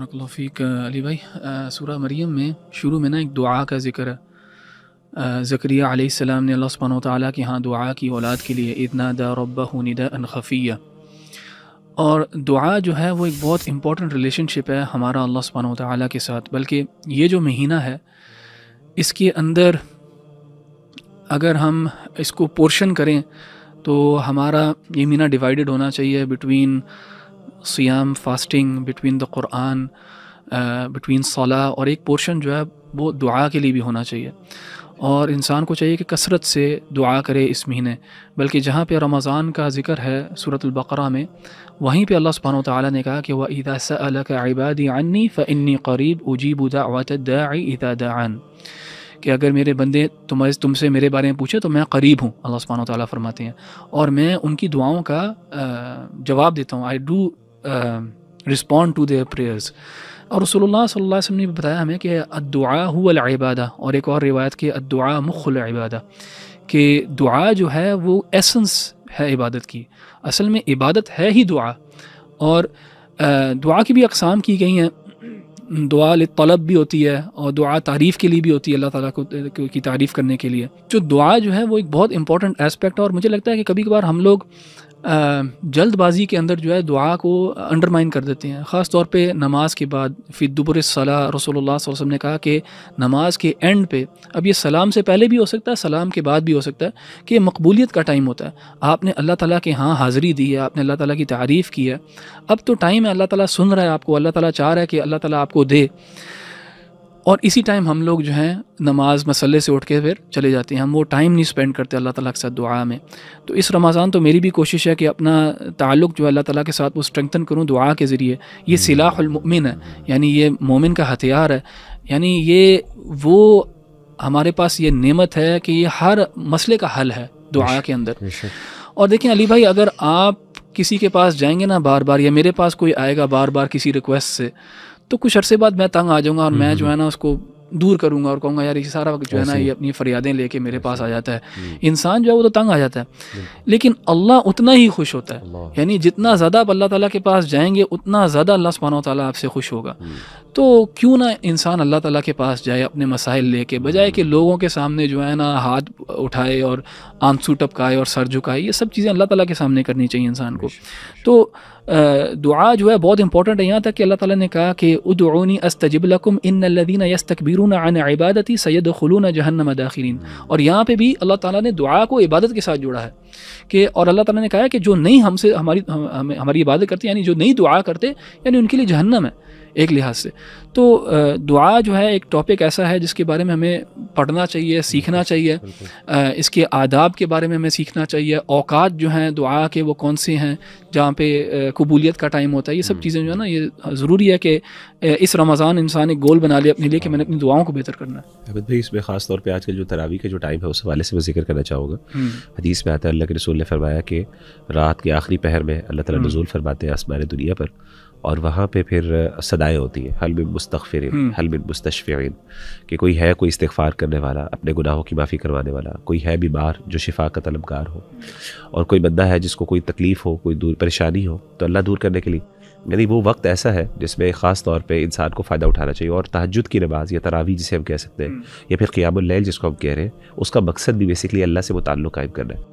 लफीक अली भाई सूरह मरियम में शुरू में ना एक दुआ का ज़िक्र है ज़करिया आसमाम ने अल्लाह सुबहान के यहाँ दुआ की औलाद के लिए इतना द रब्बा निदा खफ़िया और दुआ जो है वो एक बहुत इम्पॉर्टेंट रिलेशनशिप है हमारा अल्लाह सुबहान ताली के साथ बल्कि ये जो महीना है इसके अंदर अगर हम इसको पोर्शन करें तो हमारा ये महीना डिवाइडेड होना चाहिए बिटवीन सियाम fasting between the Quran between सलाह और एक पोर्शन जो है वो दुआ के लिए भी होना चाहिए और इंसान को चाहिए कि कसरत से दुआ करे इस महीने बल्कि जहाँ पे रमज़ान का जिक्र है सूरत में वहीं पे अल्लाह सुबहान ताली ने कहा कि वहीदा सबादी अन्नी फ़न्नी करीब उजीबुदा वात दाई इदा दान कि अगर मेरे बंदे तुम्हारे तुमसे मेरे बारे में पूछे तो मैं करीब हूँ अल्लाह सुबहान ताली फरमाते हैं और मैं उनकी दुआओं का जवाब देता हूँ I do respond to their prayers और रसोल्ला सल्ला वसम ने बताया हमें कि अदुआ हुबादा और एक और रिवायत कि अदुआ इबादा कि दुआ जो है वो एसेंस है इबादत की असल में इबादत है ही दुआ और दुआ की भी अकसाम की गई हैं दुआ तलब भी होती है और दुआ तारीफ़ के लिए भी होती है अल्लाह ताला को की तारीफ़ करने के लिए जो दुआ जो है वो एक बहुत इंपॉर्टेंट एस्पेक्ट है और मुझे लगता है कि कभी कभार हम लोग जल्दबाजी के अंदर जो है दुआ को अंडरमाइन कर देते हैं ख़ास तौर पे नमाज के बाद फिर दुबर सला रसोल्ला वसम ने कहा कि नमाज के एंड पे अब ये सलाम से पहले भी हो सकता है सलाम के बाद भी हो सकता है कि मकबूलियत का टाइम होता है आपने अल्लाह ताला के हाँ हाज़िरी दी है आपने अल्लाह ताला की तारीफ़ की है अब तो टाइम है अल्लाह ताली सुन रहा है आपको अल्लाह ताली चाह रहा है कि अल्लाह ताली आपको दे और इसी टाइम हम लोग जो हैं नमाज मसल्ले से उठ के फिर चले जाते हैं हम वो टाइम नहीं स्पेंड करते अल्लाह ताला के साथ दुआ में तो इस रमज़ान तो मेरी भी कोशिश है कि अपना ताल्लुक़ जो है अल्लाह ताला के साथ वो स्ट्रेंथन करूँ दुआ के ज़रिए ये हम्म। सिलामिन है यानी ये मोमिन का हथियार है यानी ये वो हमारे पास ये नमत है कि ये हर मसले का हल है दुआ के अंदर और देखें अली भाई अगर आप किसी के पास जाएंगे ना बार बार या मेरे पास कोई आएगा बार बार किसी रिक्वेस्ट से तो कुछ अरसे बाद मैं तंग आ जाऊँगा और मैं हम्म, जो हम्म। है ना उसको दूर करूँगा और कहूँगा यार ये सारा वक्त जो है ना ये अपनी फरियादें लेके मेरे पास आ जाता है हम्म। इंसान जो है वो तो तंग आ जाता है लेकिन अल्लाह उतना ही खुश होता है यानी जितना ज़्यादा आप अल्लाह ताला के पास जाएंगे उतना ज़्यादा अल्लाह सुबहाना ताली आपसे खुश होगा तो क्यों ना इंसान अल्लाह ताला के पास जाए अपने मसाइल लेके बजाय कि लोगों के सामने जो है ना हाथ उठाए और आंसू टपकाए और सर झुकाए ये सब चीज़ें अल्लाह ताला के सामने करनी चाहिए इंसान को तो दुआ जो है बहुत इंपॉर्टेंट है यहाँ तक कि अल्लाह ताला ने कहा कि उदनी अस्तजब लकुम इन लदीना यस तकबीरून अन इबादती सैद खलून जहन्नम दाखिरीन और यहाँ पे भी अल्लाह ताला ने दुआ को इबादत के साथ जोड़ा है कि और अल्लाह ताला ने कहा कि जो नहीं हमसे हमारी हम, हमारी इबादत करते यानी जो नहीं दुआ करते यानी उनके लिए जहन्नम है एक लिहाज से तो दुआ जो है एक टॉपिक ऐसा है जिसके बारे में हमें पढ़ना चाहिए सीखना चाहिए इसके आदाब के बारे में हमें सीखना चाहिए औकात जो हैं दुआ के वो कौन से हैं जहाँ पे कबूलियत का टाइम होता है ये सब हम्म। चीज़ें जो है ना ये ज़रूरी है कि इस रमज़ान इंसान एक गोल बना ले अपने लिए कि मैंने अपनी दुआओं को बेहतर करना है अबिद भाई इसमें ख़ास तौर पर आजकल जो तरावी का जो टाइम है उस हवाले से मैं जिक्र करना चाहूँगा हम्म। हदीस में आता है अल्लाह के रसूल ने फरमाया कि रात के आखिरी पहर में अल्लाह ताला हम्म। नजूल फरमाते हैं आसमान दुनिया पर और वहाँ पे फिर सदाएँ होती हैं हल बिन मुस्तफ़िर हल बिन मुस्तफ़िन कि कोई है कोई इस्तफ़ार करने वाला अपने गुनाहों की माफ़ी करवाने वाला कोई है बीमार जो शिफा का तलबगार हो और कोई बंदा है जिसको कोई तकलीफ़ हो कोई दूर परेशानी हो तो अल्लाह दूर करने के लिए यानी वो वक्त ऐसा है जिसमें ख़ास तौर पे इंसान को फ़ायदा उठाना चाहिए और तहजद की नमाज या तरावी जिसे हम कह सकते हैं हम्म। या फिर क़ियामल जिसको हम कह रहे हैं उसका मकसद भी बेसिकली अल्लाह से ताल्लुक़ कायम करना है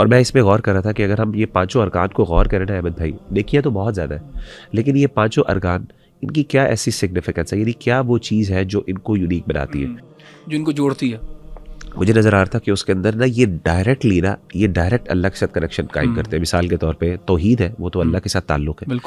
और मैं इसमें गौर कर रहा था कि अगर हम ये पाँचों अरकान को गौर करें ना अहमद भाई देखिए तो बहुत ज़्यादा है लेकिन ये पाँचों अरकान इनकी क्या ऐसी सिग्निफिकेंस है यानी क्या वो चीज़ है जो इनको यूनिक बनाती है हम्म। जो इनको जोड़ती है मुझे नज़र आ रहा था कि उसके अंदर ना ये डायरेक्टली ना ये डायरेक्ट अल्लाह के साथ कनेक्शन कायम हम्म। करते हैं मिसाल के तौर पर तोहीद है वो तो अल्लाह हम्म। के साथ ताल्लुक है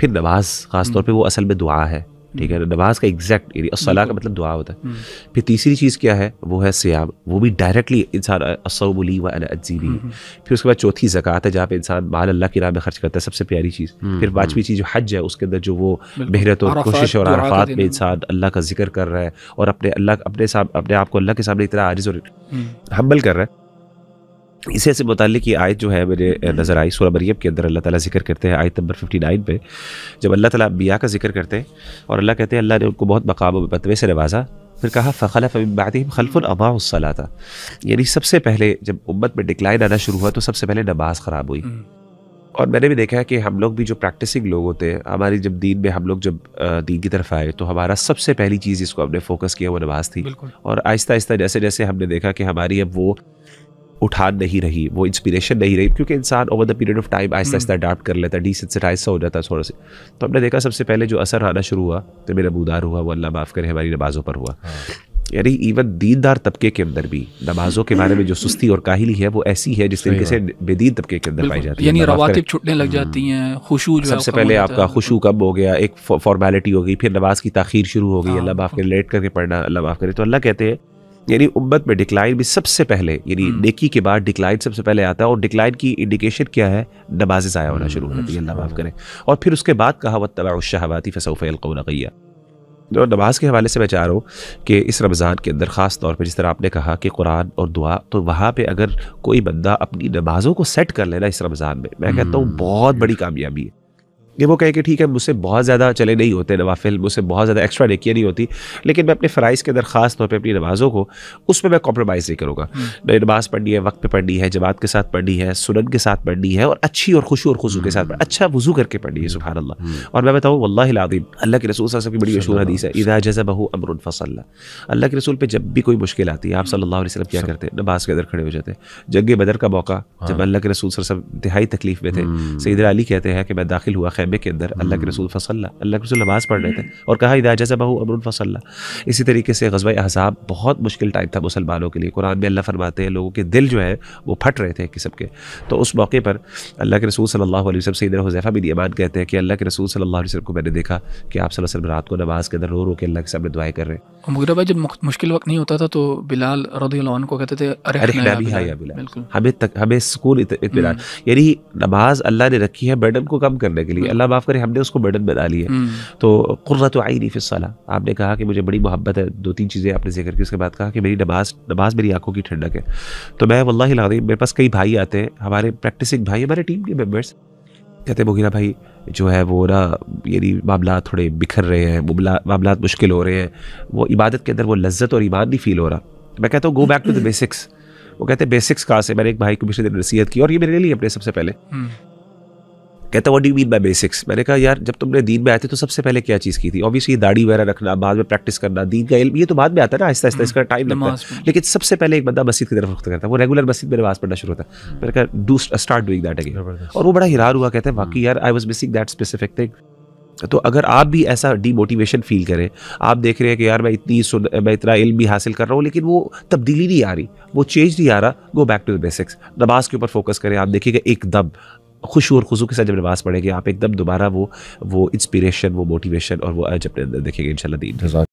फिर नमाज ख़ास तौर हम्म। पर वो असल में दुआ है ठीक है नमाज का एग्जैक्ट एरिया असला का मतलब दुआ होता है हम्म। फिर तीसरी चीज़ क्या है वो है सयाब वो भी डायरेक्टली इंसान असौबली व अजीबी हम्म, हम्म। फिर उसके बाद चौथी जक़ात है जहाँ पे इंसान माल अल्लाह की राह में खर्च करता है सबसे प्यारी चीज़ फिर पाँचवीं चीज़ जो हज है उसके अंदर जो वो मेहनत और कोशिश और आरफात में इंसान अल्लाह का जिक्र कर रहा है और अपने अल्लाह अपने अपने आप को अल्लाह के सामने इतना आरज और हम्बल कर रहा है इसे से मुतल की आयत जो है मेरे नज़र आई सूरह मरीब के अंदर अल्लाह ताला जिक्र करते हैं आयत नंबर 59 पे जब अल्लाह ताला बिया का जिक्र करते हैं और अल्लाह कहते हैं अल्लाह ने उनको बहुत मकाम बतवे से नवाजा फिर कहा फ़खला फ़बादिम खलफ़ुल अबाउसला था यानी सबसे पहले जब उम्मत में डिक्लाइन आना शुरू हुआ तो सबसे पहले नमाज ख़राब हुई हम्म। और मैंने भी देखा है कि हम लोग भी जो प्रैक्टिसिंग लोग होते हैं हमारी जब दीन में हम लोग जब दीन की तरफ आए तो हमारा सबसे पहली चीज़ जिसको हमने फोकस किया वो नमाज थी और आहिस्ता आहिस्ता जैसे जैसे हमने देखा कि हमारी अब वो उठान नहीं रही वो इंस्पिरेशन नहीं रही क्योंकि इंसान over the period of time आहिस्ता आहिस्ता अडाप्ट हम्म। कर लेता है डिसेंसिटाइज सा हो जाता है थोड़ा सा तो हमने देखा सबसे पहले जो असर आना शुरू हुआ तो मेरा बुदार हुआ वो अल्लाह माफ़ करे हमारी नमाज़ों पर हुआ हाँ। यानी इवन दीनदार तबके के अंदर भी नमाजों के बारे में जो सुस्ती और काहिली है वो ऐसी है जिस तरीके से बेदीन तबके के अंदर पाई जाती है यानी छुटने लग जाती हैं हम्म। खुशू जो सबसे पहले आपका खुशू कब हो गया एक फॉर्मेलिटी हो गई फिर नमाज की ताखीर शुरू हो गई हाँ। अल्लाह माफ़ करे लेट करके पढ़ना अल्लाह माफ़ करे तो अल्लाह कहते हैं यानी उम्मत में डिक्लाइन भी सबसे पहले यानी हम्म। नेकी के बाद डिक्लाइन सबसे पहले आता है और डिक्लाइन की इंडिकेशन क्या है नमाज ज़ाया होना शुरू हो जाती है अल्लाह माफ़ करें और फिर उसके बाद कहा वह तबाशहबाती फ़सौफ़लकैया तो नमाज के हवाले से मैं चाह रहा हूँ कि इस रमज़ान के अंदर ख़ास तौर पर जिस तरह आपने कहा कि कुरान और दुआ तो वहाँ पर अगर कोई बंदा अपनी नमाज़ों को सेट कर लेना इस रमज़ान में मैं कहता हूँ हम्म। बहुत बड़ी कामयाबी है कि वो कहे कि ठीक है मुझसे बहुत ज़्यादा चले नहीं होते नवाफिल मुझसे बहुत ज़्यादा एक्स्ट्रा नेकियाँ नहीं होती लेकिन मैं अपने फ़राइज़ के अंदर ख़ास तौर पर अपनी नमाज़ों को उसमें मैं कॉम्प्रोमाइज़ नहीं करूँगा हम्म। मैं नमाज़ पढ़नी है वक्त पर पढ़नी है जमात के साथ पढ़नी है सुनन के साथ पढ़नी है और अच्छी और खुशी और खुशू के साथ हम्म। अच्छा वजू करके पढ़नी है सुबह अल्लाह हम्म। और मैं बताऊँ वल्लादीम अल्लाह के रसूल साहब की बड़ी मशहूर हदीस है इदा जजा बहू अमर फसल अल्लाह के रसूल पर जब भी कोई मुश्किल आती है आप सल्ला वसलम क्या करते हैं नमाज के अंदर खड़े हो जाते हैं जंग बदर का मौका जब हाँ। अल्लाह के रसूल सर सब इंतहाई तकलीफ में थे सईदर अली कहते हैं कि मैं दाखिल हुआ खैर कैबे के अंदर अल्लाह के रसूल फसल्ला अल्लाह के रसूल नमाज पढ़ रहे थे हम्म। और कहा इदा जैसा बहू अमरुल फसल्ला इसी तरीके से गजब अहसाब बहुत मुश्किल टाइम था मुसलमानों के लिए कुरान में अल्लाह फरमाते हैं लोगों के दिल जो है वो फट रहे थे एक किस्म के तो उस मौके पर अल्लाह के रसूल सल्ला वसम से इधर हजैफ़ा बिन यमान कहते हैं कि अल्लाह के रसूल सल्ला वसम को मैंने देखा कि आप वसलम रात को नमाज के अंदर रो रो के अल्लाह के सामने दुआएँ कर रहे हैं मुगरा भाई जब मुश्किल वक्त नहीं होता था तो बिलाल रदीन को कहते थे हमें हमें सुकून इतमान हम्म। यानी नमाज अल्लाह ने रखी है बर्डन को कम करने के लिए अल्लाह माफ़ करे हमने उसको बर्डन बना लिया हम्म। तो कुर्रत आई नहीं फिस आपने कहा कि मुझे बड़ी मोहब्बत है दो तीन चीज़ें आपने जिक्र की उसके बाद कहा कि मेरी नमाज नमाज मेरी आंखों की ठंडक है तो मैं वल्ला ला लादी मेरे पास कई भाई आते हैं हमारे प्रैक्टिसिंग भाई हमारे टीम के मेम्बर्स कहते मुगीरा भाई जो है वो ना यदि मामला थोड़े बिखर रहे हैं मामला मुश्किल हो रहे हैं वो इबादत के अंदर वो लज्जत और ईमान नहीं फील हो रहा मैं कहता हूँ go back to the basics वो कहते हैं बेसिक्स कहाँ से मैंने एक भाई को पिछले दिन नसीहत की और ये मेरे लिए अपने सबसे पहले हम्म। कहता what do mean by basics मैंने कहा यार जब तुमने दीन में आए थे तो सबसे पहले क्या चीज़ की थी ऑब्वियसली दाढ़ी वगैरह रखना बाद में प्रैक्टिस करना दीन का इल्म ये तो बाद में आता है ना आता आहिस्ता हम्म, इसका टाइम लगता है लेकिन सबसे पहले एक बंदा मस्जिद की तरफ रुख करता है वो रेगुलर मस्जिद में पास पढ़ना शुरू होता है हम्म। मैंने कहा do start doing that again और वो बड़ा हिरार हुआ कहते हैं बाकी हम्म। यार I was missing that specific thing तो अगर आप भी ऐसा डीमोटिवेशन फील करें आप देख रहे हैं कि यार मैं इतनी सुन मैं इतना इल्म भी हासिल कर रहा हूँ लेकिन वो तब्दीली नहीं आ रही वो चेंज नहीं आ रहा go back to the basics नमाज के ऊपर फोकस करें आप देखिएगा एकदम खुश और खुशू के साथ जब नमाज़ पढ़ेंगे आप एकदम दोबारा वो वो इंस्पिरेशन वो मोटिवेशन और वो जब देखेंगे इन शाला